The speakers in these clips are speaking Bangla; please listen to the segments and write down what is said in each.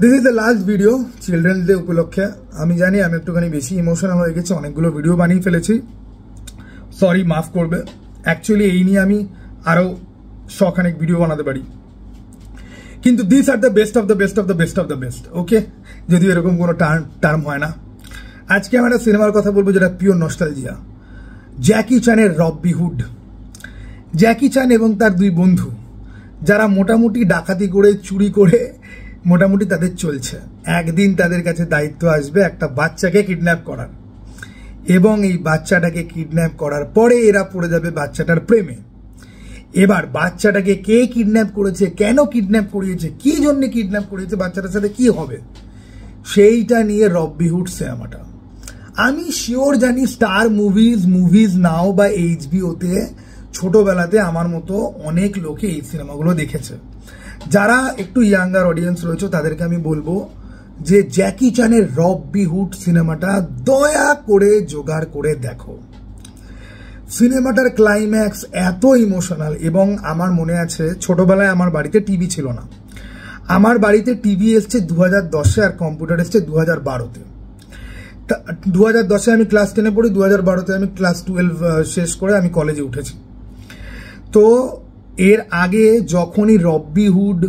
this is the last video children's day উপলক্ষে আমি জানি আমি একটুখানি বেশি ইমোশনাল হয়ে গেছি অনেকগুলো ভিডিও বানিয়ে ফেলেছি সরি মাফ করবে অ্যাকচুয়ালি এই নিয়ে আমি আরও শখানেক ভিডিও বানাতে পারি কিন্তু this are the best of the best of the best of the best okay যদি এরকম কোনো টার্ম টার্ম হয় না আজকে আমি একটা সিনেমার কথা বলবো যেটা পিওর নস্টালজিয়া জ্যাকি চ্যানের রববিহুড হুড জ্যাকি চ্যান এবং তার দুই বন্ধু যারা মোটামুটি ডাকাতি করে চুরি করে মোটামুটি তাদের চলছে একদিন তাদের কাছে দায়িত্ব আসবে একটা বাচ্চাকে কিডন্যাপ করার এবং এই বাচ্চাটাকে কিডন্যাপ করার পরে এরা পড়ে যাবে বাচ্চাটার প্রেমে এবার বাচ্চাটাকে কে কিডন্যাপ করেছে কেন কিডন্যাপ করিয়েছে কি জন্য কিডন্যাপ করিয়েছে বাচ্চাটার সাথে কি হবে সেইটা নিয়ে রব্বি হুটছে সিনেমাটা আমি শিওর জানি স্টার মুভিজ মুভিজ নাও বা এইচবিওতে ছোটোবেলাতে আমার মতো অনেক লোকে এই সিনেমাগুলো দেখেছে যারা একটু ইয়াঙ্গার অডিয়েন্স রয়েছে তাদেরকে আমি বলবো যে জ্যাকি চানের রব বিহুড সিনেমাটা দয়া করে জোগাড় করে দেখো সিনেমাটার ক্লাইম্যাক্স এত ইমোশনাল এবং আমার মনে আছে ছোটবেলায় আমার বাড়িতে টিভি ছিল না আমার বাড়িতে টিভি এসছে দু হাজার দশে আর কম্পিউটার এসছে দু হাজার বারোতে দু হাজার দশে আমি ক্লাস টেনে পড়ি দু হাজার বারোতে আমি ক্লাস টুয়েলভ শেষ করে আমি কলেজে উঠেছি তো এর আগে যখনই Robin Hood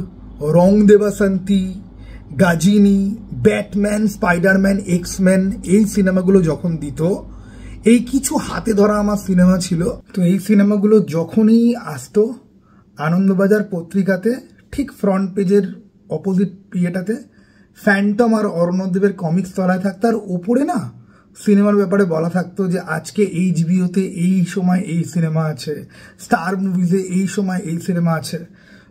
Rang De Basanti Ghajini Batman Spiderman X Men এই সিনেমাগুলো যখন দিত এই কিছু হাতে ধরা আমার সিনেমা ছিল তো এই সিনেমাগুলো যখনই আসতো আনন্দবাজার পত্রিকাতে ঠিক ফ্রন্ট পেজের অপোজিট ইয়েটাতে ফ্যান্টম আর অরণ্যদেবের কমিক্স তলায় থাকতো আর ওপরে না সিনেমার ব্যাপারে বলা থাকতো যে আজকে এই জিবিওতে এই সময় এই সিনেমা আছে স্টার মুভিজে এই সময় এই সিনেমা আছে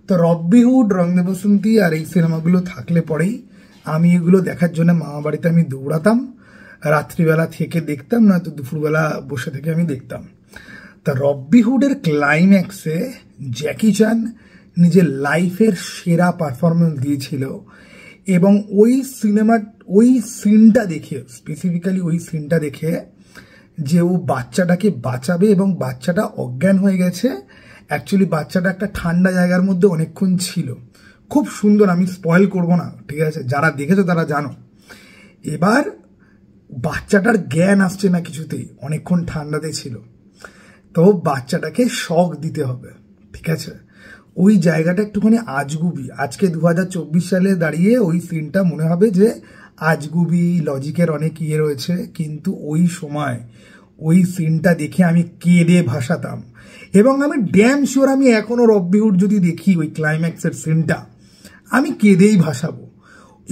তো রব্বিহুড রং দেবসন্তী আর এই সিনেমাগুলো থাকলে পরেই আমি এগুলো দেখার জন্য মামা বাড়িতে আমি দৌড়াতাম রাত্রিবেলা থেকে দেখতাম না তো দুপুরবেলা বসে থেকে আমি দেখতাম তা রব্বিহুডের ক্লাইম্যাক্সে জ্যাকি চান নিজের লাইফের সেরা পারফরমেন্স দিয়েছিল এবং ওই সিনেমা ওই সিনটা দেখে স্পেসিফিক্যালি ওই সিনটা দেখে যে ও বাচ্চাটাকে বাঁচাবে এবং বাচ্চাটা অজ্ঞান হয়ে গেছে অ্যাকচুয়ালি বাচ্চাটা একটা ঠান্ডা জায়গার মধ্যে অনেকক্ষণ ছিল খুব সুন্দর আমি স্পয়েল করব না ঠিক আছে যারা দেখেছো তারা জানো এবার বাচ্চাটার জ্ঞান আসছে না কিছুতেই অনেকক্ষণ ঠান্ডাতে ছিল তো বাচ্চাটাকে শখ দিতে হবে ঠিক আছে ওই জায়গাটা একটুখানি আজগুবি আজকে দু সালে দাঁড়িয়ে ওই সিনটা মনে হবে যে আজগুবি লজিকের অনেক ইয়ে রয়েছে কিন্তু ওই সময় ওই সিনটা দেখে আমি কেঁদে ভাসাতাম এবং আমি ড্যাম শিওর আমি এখনও রব্বিহুড যদি দেখি ওই ক্লাইম্যাক্সের সিনটা আমি কেঁদেই ভাসাবো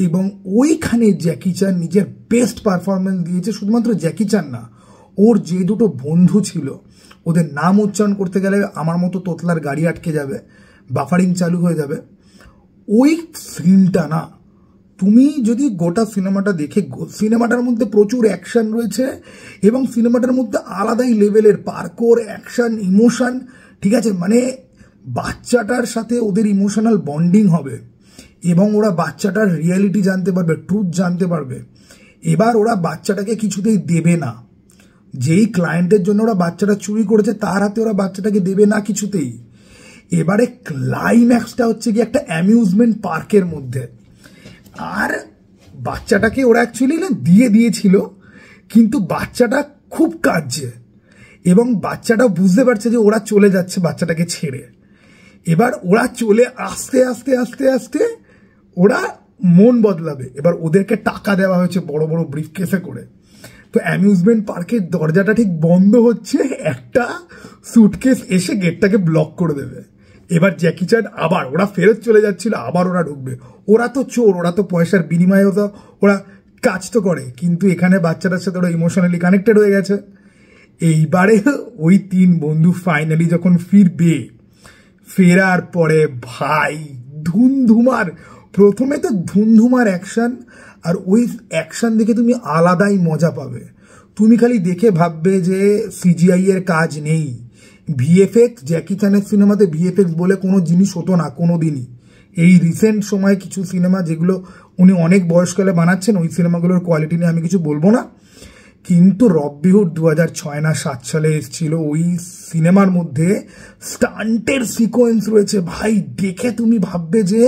এবং ওইখানে জ্যাকি চান নিজের বেস্ট পারফরমেন্স দিয়েছে শুধুমাত্র জ্যাকি চান না ওর যে দুটো বন্ধু ছিল ওদের নাম উচ্চারণ করতে গেলে আমার মতো তোতলার গাড়ি আটকে যাবে বাফারিং চালু হয়ে যাবে ওই সিনটা না তুমি যদি গোটা সিনেমাটা দেখে সিনেমাটার মধ্যে প্রচুর অ্যাকশান রয়েছে এবং সিনেমাটার মধ্যে আলাদাই লেভেলের পার্কোর অ্যাকশান ইমোশান ঠিক আছে মানে বাচ্চাটার সাথে ওদের ইমোশনাল বন্ডিং হবে এবং ওরা বাচ্চাটার রিয়ালিটি জানতে পারবে ট্রুথ জানতে পারবে এবার ওরা বাচ্চাটাকে কিছুতেই দেবে না যেই ক্লায়েন্টের জন্য ওরা বাচ্চাটা চুরি করেছে তার হাতে ওরা বাচ্চাটাকে দেবে না কিছুতেই এবারে ক্লাইম্যাক্সটা হচ্ছে কি একটা অ্যামিউজমেন্ট পার্কের মধ্যে আর বাচ্চাটাকে ওরা অ্যাকচুয়ালি না দিয়ে দিয়েছিল কিন্তু বাচ্চাটা খুব কাজে এবং বাচ্চাটা বুঝতে পারছে যে ওরা চলে যাচ্ছে বাচ্চাটাকে ছেড়ে এবার ওরা চলে আস্তে আস্তে আস্তে আস্তে ওরা মন বদলাবে এবার ওদেরকে টাকা দেওয়া হয়েছে বড় বড় ব্রিফ কেসে করে তো অ্যামিউজমেন্ট পার্কের দরজাটা ঠিক বন্ধ হচ্ছে একটা সুটকেস এসে গেটটাকে ব্লক করে দেবে এবার জ্যাকি চান আবার ওরা ফেরত চলে যাচ্ছিল আবার ওরা ঢুকবে ওরা তো চোর ওরা তো পয়সার বিনিময়ে তো ওরা কাজ তো করে কিন্তু এখানে বাচ্চাটার সাথে ওরা ইমোশনালি কানেক্টেড হয়ে গেছে এইবারে ওই তিন বন্ধু ফাইনালি যখন ফিরবে ফেরার পরে ভাই ধুমধুমার প্রথমে তো ধুমধুমার অ্যাকশান আর ওই অ্যাকশান দেখে তুমি আলাদাই মজা পাবে তুমি খালি দেখে ভাববে যে সিজিআই এর কাজ নেই ভিএফএক্স জ্যাকি চ্যানের সিনেমাতে ভিএফএক্স বলে কোনো জিনিস হতো না কোনো দিনই এই রিসেন্ট সময়ে কিছু সিনেমা যেগুলো উনি অনেক বয়সকালে বানাচ্ছেন ওই সিনেমাগুলোর কোয়ালিটি নিয়ে আমি কিছু বলবো না কিন্তু রববিহুর দু হাজার ছয় না সাত সালে এসেছিল ওই সিনেমার মধ্যে স্টান্টের সিকোয়েন্স রয়েছে ভাই দেখে তুমি ভাববে যে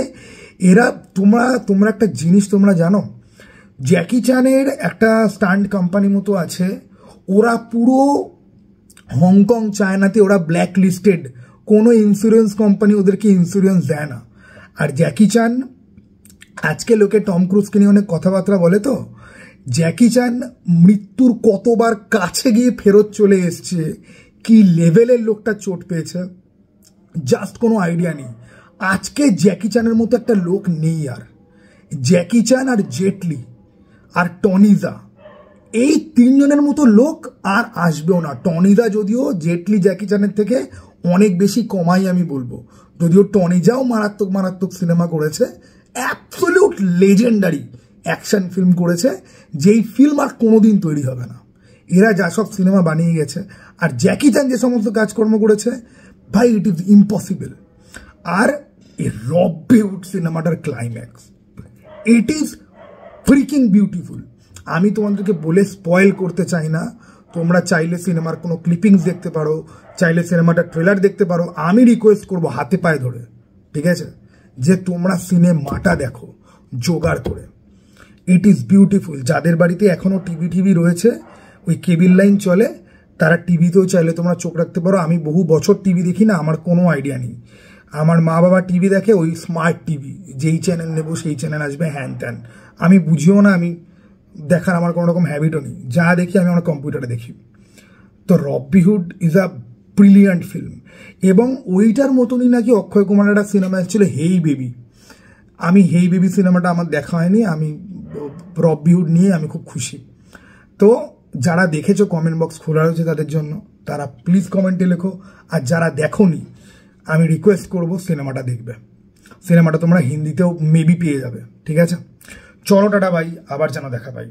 এরা তোমরা তোমরা একটা জিনিস তোমরা জানো জ্যাকি চানের একটা স্টান্ট কোম্পানি মতো আছে ওরা পুরো হংকং চায়নাতে ওরা ব্ল্যাক লিস্টেড কোনো ইন্স্যুরেন্স কোম্পানি ওদেরকে ইন্স্যুরেন্স দেয় না আর জ্যাকি চান আজকে লোকে টম ক্রুজকে নিয়ে অনেক কথাবার্তা বলে তো জ্যাকি চান মৃত্যুর কতবার কাছে গিয়ে ফেরত চলে এসছে কি লেভেলের লোকটা চোট পেয়েছে জাস্ট কোনো আইডিয়া নেই আজকে জ্যাকি চানের মতো একটা লোক নেই আর জ্যাকি চান আর জেটলি আর টনিজা এই তিনজনের মতো লোক আর আসবেও না টনিদা যদিও জেটলি জ্যাকি চানের থেকে অনেক বেশি কমাই আমি বলবো যদিও টনিজাও মারাত্মক মারাত্মক সিনেমা করেছে অ্যাবসলিউট লেজেন্ডারি অ্যাকশন ফিল্ম করেছে যেই ফিল্ম আর কোনোদিন তৈরি হবে না এরা যা সব সিনেমা বানিয়ে গেছে আর জ্যাকি চান যে সমস্ত কাজকর্ম করেছে ভাই ইট ইজ ইম্পসিবল আর এ রব বিউট সিনেমাটার climax it is freaking beautiful আমি তোমাদেরকে বলে স্পয়েল করতে চাই না তোমরা চাইলে সিনেমার কোনো ক্লিপিংস দেখতে পারো চাইলে সিনেমাটা ট্রেলার দেখতে পারো আমি রিকোয়েস্ট করব হাতে পায়ে ধরে ঠিক আছে যে তোমরা সিনেমাটা দেখো জোগাড় করে ইট ইজ বিউটিফুল যাদের বাড়িতে এখনও টিভি টিভি রয়েছে ওই কেবিল লাইন চলে তারা টিভিতেও চাইলে তোমরা চোখ রাখতে পারো আমি বহু বছর টিভি দেখি না আমার কোনো আইডিয়া নেই আমার মা বাবা টিভি দেখে ওই স্মার্ট টিভি যেই চ্যানেল নেবো সেই চ্যানেল আসবে হ্যান ত্যান আমি বুঝিও না আমি দেখার আমার কোনো রকম হ্যাবিটও নেই যা দেখি আমি আমার কম্পিউটারে দেখি তো Rob B Hood is a brilliant film এবং ওইটার মতনই নাকি অক্ষয় কুমারের একটা সিনেমা এসেছিল হেই বেবি আমি হেই বেবি সিনেমাটা আমার দেখা হয়নি আমি রববিহুড নিয়ে আমি খুব খুশি তো যারা দেখেছো কমেন্ট বক্স খোলা রয়েছে তাদের জন্য তারা প্লিজ কমেন্টে লেখো আর যারা দেখোনি আমি রিকোয়েস্ট করব সিনেমাটা দেখবে সিনেমাটা তোমরা হিন্দিতেও মেবি পেয়ে যাবে ঠিক আছে চলো টাটা ভাই আবার যেন দেখা পাই